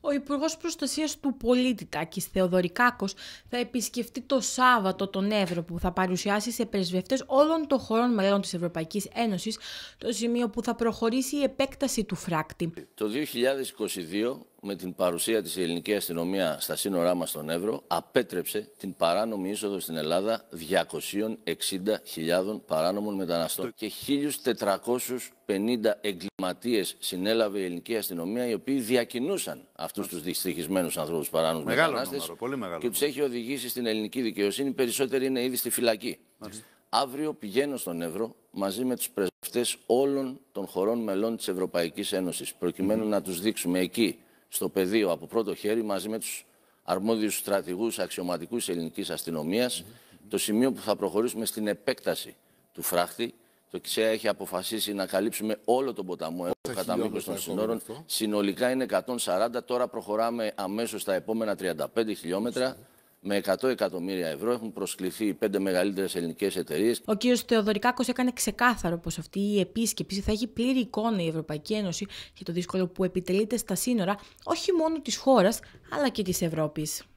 Ο Υπουργός Προστασίας του Πολίτη Τάκης Θεοδωρικάκος θα επισκεφτεί το Σάββατο τον Εύρο που θα παρουσιάσει σε πρεσβευτές όλων των χωρών μελών της Ευρωπαϊκής Ένωσης το σημείο που θα προχωρήσει η επέκταση του φράκτη. Το 2022, με την παρουσία της ελληνική αστυνομία στα σύνορά μας στον Εύρο, απέτρεψε την παράνομη είσοδο στην Ελλάδα 260.000 παράνομων μεταναστών και 1.450 εγκλήματων εγκληματίε συνέλαβε η ελληνική αστυνομία, οι οποίοι διακινούσαν αυτούς τους δυστυχισμένους ανθρώπους παράνομους μετανάστε. Και τους έχει οδηγήσει στην ελληνική δικαιοσύνη. Περισσότεροι είναι ήδη στη φυλακή. Μάλιστα. Αύριο πηγαίνω στον Εύρο μαζί με τους πρεσβευτές όλων των χωρών μελών της Ευρωπαϊκής Ένωσης, προκειμένου mm. να τους δείξουμε εκεί, στο πεδίο, από πρώτο χέρι, μαζί με τους αρμόδιους στρατηγούς, αξιωματικούς ελληνικής αστυνομίας, mm. το σημείο που θα προχωρήσουμε στην επέκταση του φράχτη το ΚΣΕ έχει αποφασίσει να καλύψουμε όλο τον ποταμό εδώ κατά μήκος των συνόρων. Συνολικά είναι 140. Τώρα προχωράμε αμέσως στα επόμενα 35 χιλιόμετρα. Με 100 εκατομμύρια ευρώ έχουν προσκληθεί οι πέντε μεγαλύτερες ελληνικές εταιρείες. Ο κ. Θεοδωρικάκος έκανε ξεκάθαρο πως αυτή η επίσκεψη θα έχει πλήρη εικόνα η Ευρωπαϊκή Ένωση για το δύσκολο που επιτελείται στα σύνορα όχι μόνο της χώρας αλλά και της Ευρώπης.